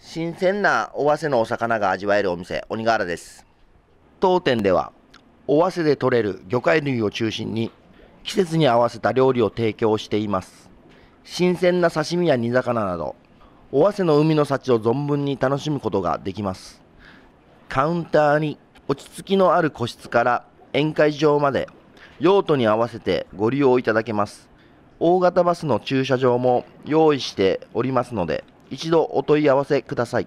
新鮮な尾鷲のお魚が味わえるお店、鬼瓦です。当店では、尾鷲で採れる魚介類を中心に、季節に合わせた料理を提供しています。新鮮な刺身や煮魚など、尾鷲の海の幸を存分に楽しむことができます。カウンターに落ち着きのある個室から宴会場まで、用途に合わせてご利用いただけます。大型バスの駐車場も用意しておりますので、一度お問い合わせください。